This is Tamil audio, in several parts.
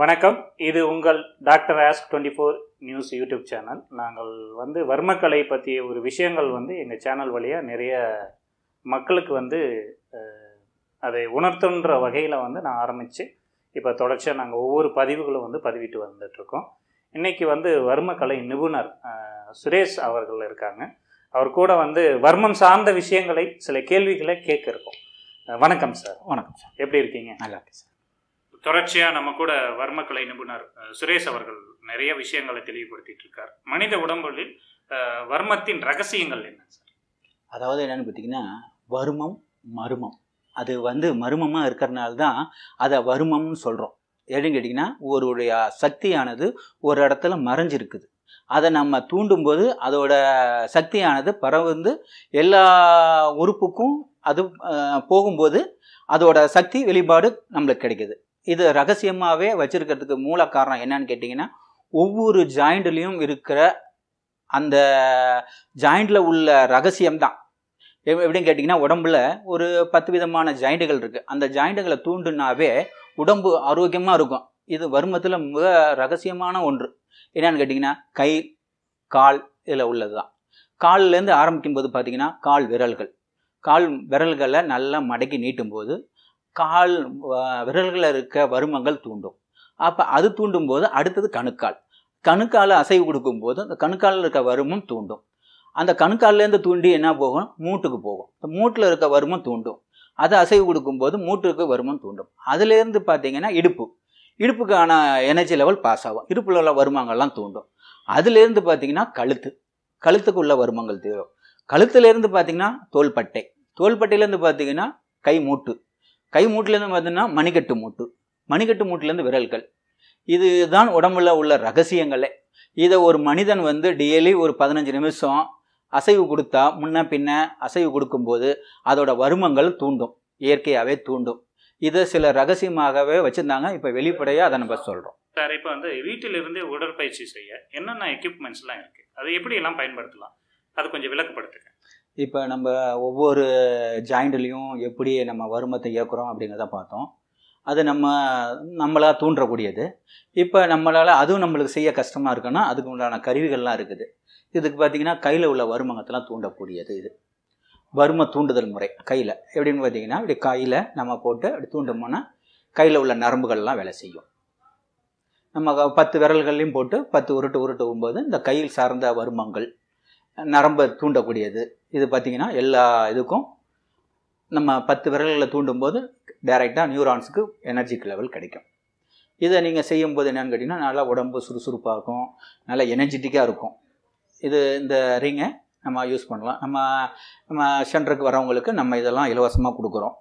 வணக்கம் இது உங்கள் doctor ask twenty four news YouTube channel நாங்கள் வந்து வர்மக்கலை பற்றிய ஒரு விஷயங்கள் வந்து எங்கள் சேனல் வழியாக நிறைய மக்களுக்கு வந்து அதை உணர்த்துன்ற வகையில் வந்து நான் ஆரம்பித்து இப்போ தொடர்ச்சியாக நாங்கள் ஒவ்வொரு பதிவுகளும் வந்து பதிவிட்டு வந்துட்டுருக்கோம் இன்றைக்கி வந்து வர்மக்கலை நிபுணர் சுரேஷ் அவர்கள் இருக்காங்க அவர் கூட வந்து வர்மம் சார்ந்த விஷயங்களை சில கேள்விகளை கேட்க இருக்கோம் வணக்கம் சார் வணக்கம் சார் எப்படி இருக்கீங்க நல்லா இருக்கு சார் தொடர்ச்சியாக நம்ம கூட வர்மக்கலை நிபுணர் சுரேஷ் அவர்கள் நிறைய விஷயங்களை தெளிவுபடுத்திட்டு இருக்கார் மனித உடம்புகளில் வர்மத்தின் ரகசியங்கள் என்ன சார் அதாவது என்னன்னு பார்த்தீங்கன்னா வர்மம் மருமம் அது வந்து மர்மமாக இருக்கிறனால தான் அதை வருமம்னு சொல்கிறோம் ஏன்னு கேட்டிங்கன்னா ஒருடைய சக்தியானது ஒரு இடத்துல மறைஞ்சிருக்குது அதை நம்ம தூண்டும்போது அதோட சக்தியானது பரவுந்து எல்லா உறுப்புக்கும் அது போகும்போது அதோட சக்தி வெளிப்பாடு நம்மளுக்கு கிடைக்குது இது ரகசியமாகவே வச்சுருக்கிறதுக்கு மூல காரணம் என்னன்னு கேட்டிங்கன்னா ஒவ்வொரு ஜாயிண்ட்லேயும் இருக்கிற அந்த ஜாயிண்டில் உள்ள ரகசியம்தான் எப்படின்னு கேட்டிங்கன்னா உடம்புல ஒரு பத்து விதமான ஜாயிண்டுகள் இருக்குது அந்த ஜாயிண்டுகளை தூண்டுனாவே உடம்பு ஆரோக்கியமாக இருக்கும் இது வருமத்தில் மிக ரகசியமான ஒன்று என்னன்னு கேட்டிங்கன்னா கை கால் இதில் உள்ளது தான் காலிலேருந்து ஆரம்பிக்கும் போது பார்த்திங்கன்னா கால் விரல்கள் கால் விரல்களை நல்லா மடக்கி நீட்டும் போது கால் விரல்களில் இருக்க வருமங்கள் தூண்டும் அப்போ அது தூண்டும் போது அடுத்தது கணுக்கால் கணுக்கால் அசைவு கொடுக்கும்போது அந்த கணுக்காலில் இருக்க வருமும் தூண்டும் அந்த கணுக்கால்லேருந்து தூண்டி என்ன போகும் மூட்டுக்கு போகும் இந்த மூட்டில் இருக்க வருமும் தூண்டும் அதை அசைவு கொடுக்கும்போது மூட்டுக்கு வருமும் தூண்டும் அதுலேருந்து பார்த்தீங்கன்னா இடுப்பு இடுப்புக்கான எனர்ஜி லெவல் பாஸ் ஆகும் இடுப்பில் உள்ள வருமானங்கள்லாம் தூண்டும் அதுலேருந்து பார்த்தீங்கன்னா கழுத்து உள்ள வருமங்கள் தீரும் கழுத்துலேருந்து பார்த்தீங்கன்னா தோள்பட்டை தோள்பட்டையிலேருந்து பார்த்தீங்கன்னா கை மூட்டு கை மூட்டிலேருந்து பார்த்தீங்கன்னா மணிக்கட்டு மூட்டு மணிக்கட்டு மூட்டிலேருந்து விரல்கள் இதுதான் உடம்புல உள்ள ரகசியங்களே இதை ஒரு மனிதன் வந்து டெய்லி ஒரு பதினஞ்சு நிமிஷம் அசைவு கொடுத்தா முன்ன பின்ன அசைவு கொடுக்கும்போது அதோட வருமங்கள் தூண்டும் இயற்கையாகவே தூண்டும் இதை சில ரகசியமாகவே வச்சுருந்தாங்க இப்போ வெளிப்படையாக அதை நம்ம சொல்கிறோம் சார் இப்போ வந்து வீட்டிலிருந்தே உடற்பயிற்சி செய்ய என்னென்ன எக்யூப்மெண்ட்ஸ்லாம் இருக்குது அது எப்படியெல்லாம் பயன்படுத்தலாம் அது கொஞ்சம் விளக்கப்படுத்துங்க இப்போ நம்ம ஒவ்வொரு ஜாயிண்ட்லேயும் எப்படி நம்ம வருமத்தை இயக்குறோம் அப்படிங்கிறத பார்த்தோம் அது நம்ம நம்மளாக தூண்டக்கூடியது இப்போ நம்மளால் அதுவும் நம்மளுக்கு செய்ய கஷ்டமாக இருக்குன்னா அதுக்கு உண்டான கருவிகள்லாம் இருக்குது இதுக்கு பார்த்திங்கன்னா கையில் உள்ள வருமங்கத்தெல்லாம் தூண்டக்கூடியது இது வரும தூண்டுதல் முறை கையில் எப்படின்னு பார்த்தீங்கன்னா இப்படி கையில் நம்ம போட்டு அப்படி தூண்டோம்னா கையில் உள்ள நரம்புகள்லாம் வேலை செய்யும் நம்ம பத்து விரல்கள்லையும் போட்டு பத்து உருட்டு உருட்டு போது இந்த கையில் சார்ந்த வருமங்கள் நரம்பை தூண்டக்கூடியது இது பார்த்திங்கன்னா எல்லா இதுக்கும் நம்ம பத்து விரல்களை தூண்டும் போது டைரெக்டாக நியூரான்ஸுக்கு எனர்ஜிக் லெவல் கிடைக்கும் இதை நீங்கள் செய்யும்போது என்னென்னு கேட்டிங்கன்னா நல்லா உடம்பு சுறுசுறுப்பாக இருக்கும் நல்லா எனர்ஜெட்டிக்காக இருக்கும் இது இந்த ரிங்கை நம்ம யூஸ் பண்ணலாம் நம்ம நம்ம சென்டருக்கு வரவங்களுக்கு நம்ம இதெல்லாம் இலவசமாக கொடுக்குறோம்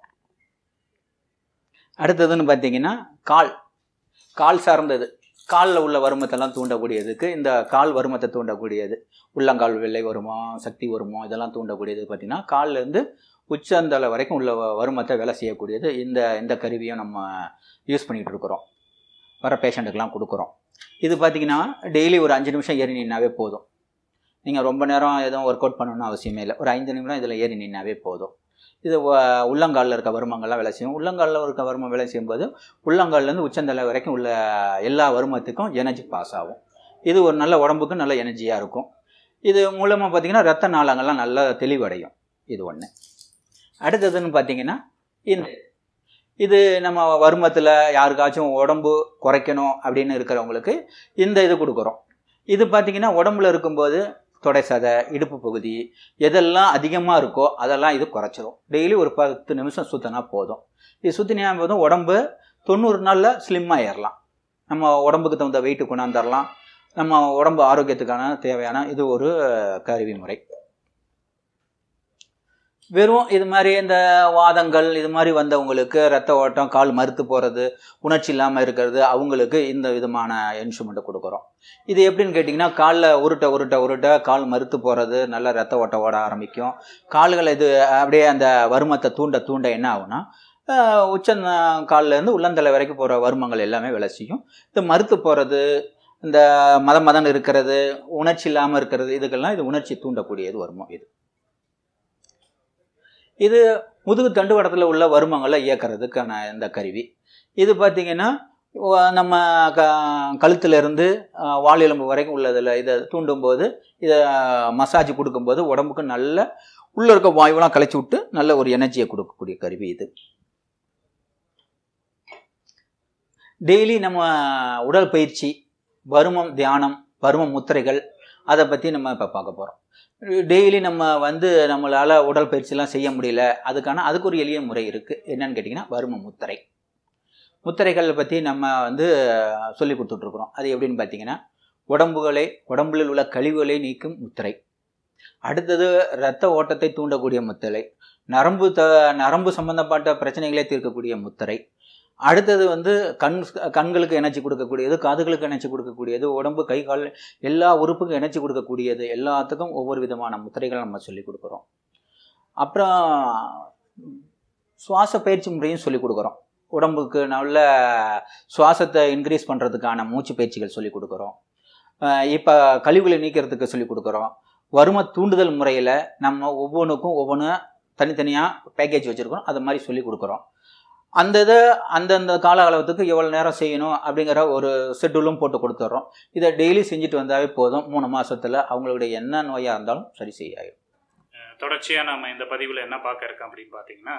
அடுத்ததுன்னு பார்த்தீங்கன்னா கால் கால் சார்ந்தது காலில் உள்ள வருமத்தெல்லாம் தூண்டக்கூடியதுக்கு இந்த கால் வருமத்தை தூண்டக்கூடியது உள்ளங்கால் வெள்ளை வருமா சக்தி வருமா இதெல்லாம் தூண்டக்கூடியது பார்த்திங்கன்னா இருந்து உச்சந்தலை வரைக்கும் உள்ள வருமத்தை வேலை செய்யக்கூடியது இந்த இந்த கருவியும் நம்ம யூஸ் பண்ணிகிட்டு இருக்கிறோம் வர பேஷண்ட்டுக்கெலாம் கொடுக்குறோம் இது பார்த்திங்கன்னா டெய்லி ஒரு அஞ்சு நிமிஷம் ஏறி நின்னாவே போதும் நீங்கள் ரொம்ப நேரம் எதுவும் ஒர்க் அவுட் பண்ணணும்னு அவசியமே இல்லை ஒரு அஞ்சு நிமிஷம் இதில் ஏறி நின்னாவே போதும் இது உள்ளங்காலில் இருக்க வருமங்கள்லாம் வேலை செய்யும் உள்ளங்காலில் இருக்க வருமம் வேலை செய்யும்போது உள்ளங்கால்லேருந்து உச்சந்தலை வரைக்கும் உள்ள எல்லா வருமத்துக்கும் எனர்ஜி பாஸ் ஆகும் இது ஒரு நல்ல உடம்புக்கு நல்ல எனர்ஜியாக இருக்கும் இது மூலமாக பார்த்திங்கன்னா ரத்த நாளங்கள்லாம் நல்லா தெளிவடையும் இது ஒன்று அடுத்ததுன்னு பார்த்திங்கன்னா இந்த இது நம்ம வருமத்தில் யாருக்காச்சும் உடம்பு குறைக்கணும் அப்படின்னு இருக்கிறவங்களுக்கு இந்த இது கொடுக்குறோம் இது பார்த்திங்கன்னா உடம்புல இருக்கும்போது தொடை சதை இடுப்பு பகுதி எதெல்லாம் அதிகமாக இருக்கோ அதெல்லாம் இது குறைச்சிரும் டெய்லி ஒரு பத்து நிமிஷம் சுற்றினா போதும் இது சுத்தினா போதும் உடம்பு தொண்ணூறு நாளில் ஸ்லிம்மாக ஏறலாம் நம்ம உடம்புக்கு தகுந்த வெயிட்டு கொண்டாந்துடலாம் நம்ம உடம்பு ஆரோக்கியத்துக்கான தேவையான இது ஒரு கருவி முறை வெறும் இது மாதிரி இந்த வாதங்கள் இது மாதிரி வந்தவங்களுக்கு ரத்த ஓட்டம் கால் மறுத்து போகிறது உணர்ச்சி இல்லாமல் இருக்கிறது அவங்களுக்கு இந்த விதமான இன்ஸ்ட்ருமெண்ட்டை கொடுக்குறோம் இது எப்படின்னு கேட்டிங்கன்னா காலில் உருட்ட உருட்ட உருட்ட கால் மறுத்து போகிறது நல்ல ரத்த ஓட்டம் ஓட ஆரம்பிக்கும் கால்களை இது அப்படியே அந்த வருமத்தை தூண்ட தூண்ட என்ன ஆகுனா உச்சந்த காலிலேருந்து உள்ளந்தலை வரைக்கும் போகிற வருமங்கள் எல்லாமே விளைச்சியும் இது மறுத்து போகிறது இந்த மதம் மதம் இருக்கிறது உணர்ச்சி இல்லாமல் இருக்கிறது இதுக்கெல்லாம் இது உணர்ச்சி தூண்டக்கூடியது வருமம் இது இது முதுகு தண்டுவடத்தில் உள்ள வருமங்களை இயக்கிறதுக்கான இந்த கருவி இது பார்த்திங்கன்னா நம்ம க கழுத்துலேருந்து வாழெலும்பு வரைக்கும் உள்ளதில் இதை தூண்டும் போது இதை மசாஜ் கொடுக்கும்போது உடம்புக்கு நல்ல உள்ளே இருக்க வாயுலாம் கழிச்சி விட்டு நல்ல ஒரு எனர்ஜியை கொடுக்கக்கூடிய கருவி இது டெய்லி நம்ம உடல் பயிற்சி பருமம் தியானம் பருமம் முத்திரைகள் அதை பற்றி நம்ம இப்போ பார்க்க போகிறோம் டெய்லி நம்ம வந்து நம்மளால் உடற்பயிற்சிலாம் செய்ய முடியல அதுக்கான அதுக்கு ஒரு எளிய முறை இருக்குது என்னன்னு கேட்டிங்கன்னா வரும முத்திரை முத்திரைகளை பற்றி நம்ம வந்து சொல்லி கொடுத்துட்ருக்குறோம் அது எப்படின்னு பார்த்தீங்கன்னா உடம்புகளை உடம்புல உள்ள கழிவுகளை நீக்கும் முத்திரை அடுத்தது இரத்த ஓட்டத்தை தூண்டக்கூடிய முத்திரை நரம்பு த நரம்பு சம்பந்தப்பட்ட பிரச்சனைகளை தீர்க்கக்கூடிய முத்திரை அடுத்தது வந்து கண் கண்களுக்கு எனர்ஜி கொடுக்கக்கூடியது காதுகளுக்கு எனர்ஜி கொடுக்கக்கூடியது உடம்பு கை கால் எல்லா உறுப்புக்கும் எனர்ஜி கொடுக்கக்கூடியது எல்லாத்துக்கும் ஒவ்வொரு விதமான முத்திரைகளை நம்ம சொல்லி கொடுக்குறோம் அப்புறம் சுவாச பயிற்சி முறையும் சொல்லி கொடுக்குறோம் உடம்புக்கு நல்ல சுவாசத்தை இன்க்ரீஸ் பண்ணுறதுக்கான மூச்சு பயிற்சிகள் சொல்லி கொடுக்குறோம் இப்போ கழிவுகளை நீக்கிறதுக்கு சொல்லி கொடுக்குறோம் வரும தூண்டுதல் முறையில் நம்ம ஒவ்வொன்றுக்கும் ஒவ்வொன்று தனித்தனியாக பேக்கேஜ் வச்சுருக்கோம் அது மாதிரி சொல்லி கொடுக்குறோம் அந்த இதை அந்தந்த கால அளவுக்கு எவ்வளோ நேரம் செய்யணும் அப்படிங்கிற ஒரு ஷெட்யூலும் போட்டு கொடுத்துட்றோம் இதை டெய்லி செஞ்சுட்டு வந்தாவே போதும் மூணு மாதத்தில் அவங்களுடைய என்ன நோயாக இருந்தாலும் சரி செய்யாயிடும் தொடர்ச்சியாக நம்ம இந்த பதிவில் என்ன பார்க்க இருக்கோம் அப்படின்னு பார்த்தீங்கன்னா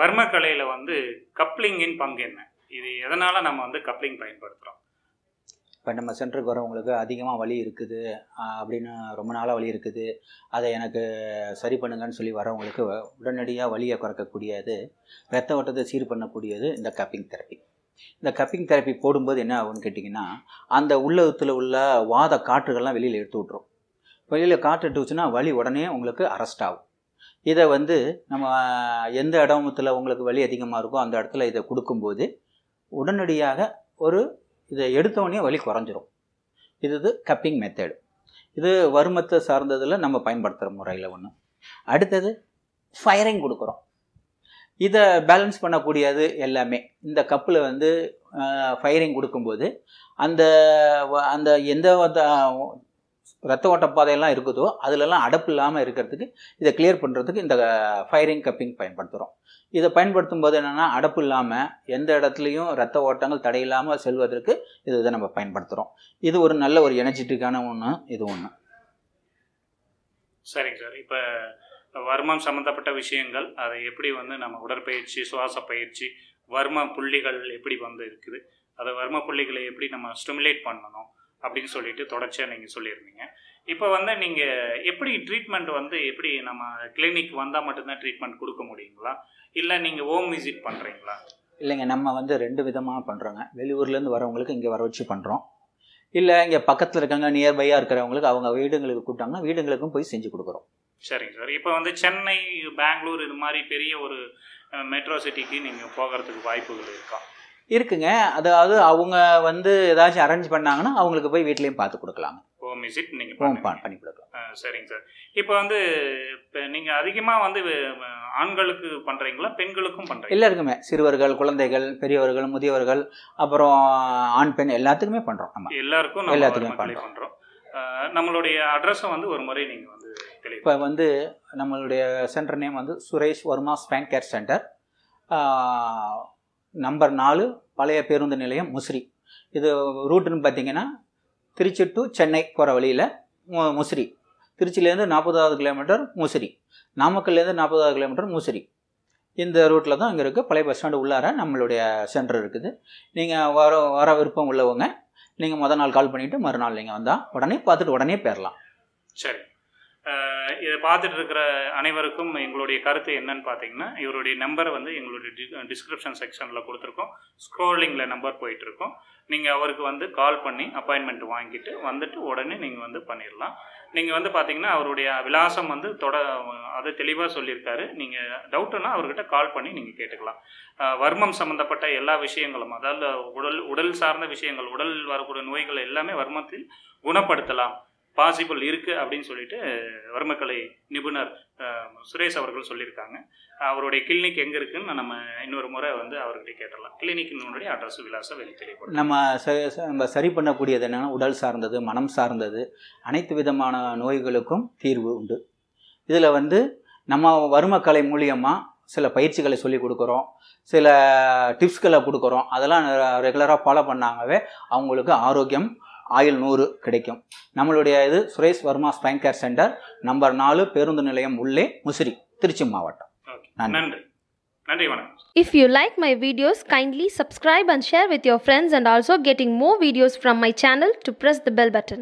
வர்ம கலையில் வந்து கப்ளிங்கின் பங்கு என்ன இது எதனால் நம்ம வந்து கப்ளிங் பயன்படுத்துகிறோம் இப்போ நம்ம சென்டருக்கு வரவங்களுக்கு அதிகமாக வலி இருக்குது அப்படின்னு ரொம்ப நாளாக வலி இருக்குது அதை எனக்கு சரி பண்ணுங்கன்னு சொல்லி வரவங்களுக்கு உடனடியாக வலியை குறைக்கக்கூடியது ரத்த ஓட்டத்தை சீர் பண்ணக்கூடியது இந்த கப்பிங் தெரப்பி இந்த கப்பிங் தெரப்பி போடும்போது என்ன ஆகும்னு கேட்டிங்கன்னா அந்த உள்ளத்தில் உள்ள வாத காற்றுகள்லாம் வெளியில் எடுத்து விட்ரும் வெளியில் காற்று வச்சுன்னா வலி உடனே உங்களுக்கு அரெஸ்ட் ஆகும் இதை வந்து நம்ம எந்த இடத்துல உங்களுக்கு வலி அதிகமாக இருக்கோ அந்த இடத்துல இதை கொடுக்கும்போது உடனடியாக ஒரு இதை எடுத்தோடனே வலி குறைஞ்சிரும் இது இது கப்பிங் மெத்தேடு இது வருமத்தை சார்ந்ததில் நம்ம பயன்படுத்துகிற முறையில் ஒன்று அடுத்தது ஃபயரிங் கொடுக்குறோம் இதை பேலன்ஸ் பண்ணக்கூடியது எல்லாமே இந்த கப்பில் வந்து ஃபயரிங் கொடுக்கும்போது அந்த அந்த எந்த ரத்த ஓட்ட பாதையெல்லாம் இருக்குதோ அதிலெல்லாம் அடப்பு இல்லாமல் இருக்கிறதுக்கு இதை கிளியர் பண்ணுறதுக்கு இந்த ஃபயரிங் கப்பிங் பயன்படுத்துகிறோம் இதை பயன்படுத்தும் போது என்னென்னா அடப்பு இல்லாமல் எந்த இடத்துலையும் ரத்த ஓட்டங்கள் தடையில்லாமல் செல்வதற்கு இது இதை நம்ம பயன்படுத்துகிறோம் இது ஒரு நல்ல ஒரு எனர்ஜெட்டிக்கான ஒன்று இது ஒன்று சரிங்க சார் இப்போ வர்மம் சம்மந்தப்பட்ட விஷயங்கள் அதை எப்படி வந்து நம்ம உடற்பயிற்சி சுவாச பயிற்சி வர்ம புள்ளிகள் எப்படி வந்து இருக்குது அதை வர்ம புள்ளிகளை எப்படி நம்ம ஸ்டிமுலேட் பண்ணணும் அப்படின்னு சொல்லிட்டு தொடர்ச்சியாக நீங்கள் சொல்லியிருந்தீங்க இப்போ வந்து நீங்கள் எப்படி ட்ரீட்மெண்ட் வந்து எப்படி நம்ம கிளினிக் வந்தால் மட்டும்தான் ட்ரீட்மெண்ட் கொடுக்க முடியுங்களா இல்லை நீங்கள் ஹோம் விசிட் பண்ணுறீங்களா இல்லைங்க நம்ம வந்து ரெண்டு விதமாக பண்ணுறோங்க வெளியூர்லேருந்து வரவங்களுக்கு இங்கே வர வச்சு பண்ணுறோம் இல்லை இங்கே பக்கத்தில் இருக்காங்க நியர்பையாக இருக்கிறவங்களுக்கு அவங்க வீடுங்களுக்கு கூப்பிட்டாங்கன்னா வீடுங்களுக்கும் போய் செஞ்சு கொடுக்குறோம் சரிங்க சார் இப்போ வந்து சென்னை பெங்களூர் இது மாதிரி பெரிய ஒரு மெட்ரோ சிட்டிக்கு நீங்கள் போகிறதுக்கு வாய்ப்புகள் இருக்கா இருக்குங்க அதாவது அவங்க வந்து ஏதாச்சும் அரேஞ்ச் பண்ணாங்கன்னா அவங்களுக்கு போய் வீட்லேயும் பார்த்து கொடுக்கலாங்க ஹோம் விசிட் நீங்கள் பண்ணி கொடுக்கலாம் சரிங்க சார் இப்போ வந்து இப்போ நீங்கள் அதிகமாக வந்து ஆண்களுக்கு பண்ணுறீங்களா பெண்களுக்கும் பண்ணுறீங்க எல்லாருக்குமே சிறுவர்கள் குழந்தைகள் பெரியவர்கள் முதியவர்கள் அப்புறம் ஆண் பெண் எல்லாத்துக்குமே பண்ணுறோம் ஆமாம் எல்லாருக்கும் எல்லாத்துக்குமே பண்ணுறோம் நம்மளுடைய அட்ரஸை வந்து ஒரு முறை நீங்கள் வந்து இப்போ வந்து நம்மளுடைய சென்டர் நேம் வந்து Suresh Varma spine care centre number நாலு பழைய பேருந்து நிலையம் முசிறி இது ரூட்டுன்னு பார்த்தீங்கன்னா திருச்சி டு சென்னை போகிற வழியில் முசிறி திருச்சியிலேருந்து நாற்பதாவது கிலோமீட்டர் முசிறி நாமக்கல்லேருந்து நாற்பதாவது கிலோமீட்டர் முசிறி இந்த ரூட்டில் தான் அங்கே இருக்குது பழைய பஸ் ஸ்டாண்டு உள்ளார நம்மளுடைய சென்டர் இருக்குது நீங்கள் வர வர விருப்பம் உள்ளவங்க நீங்கள் மொதல் நாள் கால் பண்ணிவிட்டு மறுநாள் நீங்கள் வந்தால் உடனே பார்த்துட்டு உடனே பேரலாம் சரி இதை பார்த்துட்டு இருக்கிற அனைவருக்கும் எங்களுடைய கருத்து என்னன்னு பார்த்தீங்கன்னா இவருடைய நம்பர் வந்து எங்களுடைய டி டிஸ்கிரிப்ஷன் செக்ஷனில் கொடுத்துருக்கோம் ஸ்க்ரோலிங்கில் நம்பர் போயிட்டுருக்கோம் நீங்கள் அவருக்கு வந்து கால் பண்ணி அப்பாயின்மெண்ட் வாங்கிட்டு வந்துட்டு உடனே நீங்கள் வந்து பண்ணிடலாம் நீங்கள் வந்து பார்த்தீங்கன்னா அவருடைய விலாசம் வந்து தொட அதை தெளிவாக சொல்லியிருக்காரு நீங்கள் டவுட்டுன்னா அவர்கிட்ட கால் பண்ணி நீங்கள் கேட்டுக்கலாம் வர்மம் சம்மந்தப்பட்ட எல்லா விஷயங்களும் அதாவது உடல் உடல் சார்ந்த விஷயங்கள் உடல் வரக்கூடிய நோய்கள் எல்லாமே வர்மத்தில் குணப்படுத்தலாம் பாசிபிள் இருக்குது அப்படின்னு சொல்லிட்டு வர்மக்கலை நிபுணர் சுரேஷ் அவர்கள் சொல்லியிருக்காங்க அவருடைய கிளினிக் எங்கே இருக்குன்னு நம்ம இன்னொரு முறை வந்து அவர்கிட்ட கேட்டலாம் கிளினிக்கினுடைய அட்ரஸ் விலாசம் வெளி தெரியப்படும் நம்ம நம்ம சரி பண்ணக்கூடியது என்னென்னா உடல் சார்ந்தது மனம் சார்ந்தது அனைத்து விதமான நோய்களுக்கும் தீர்வு உண்டு இதில் வந்து நம்ம வறுமக்கலை மூலியமாக சில பயிற்சிகளை சொல்லி கொடுக்குறோம் சில டிப்ஸ்களை கொடுக்குறோம் அதெல்லாம் ரெகுலராக ஃபாலோ பண்ணாங்கவே அவங்களுக்கு ஆரோக்கியம் ஆயில் நூறு கிடைக்கும் நம்மளுடைய இது Suresh Varma spine care centre number நாலு பேருந்து நிலையம் உள்ளே முசிறி திருச்சி மாவட்டம் நன்றி If you like my videos, kindly subscribe and share with your friends and also getting more videos from my channel to press the bell button.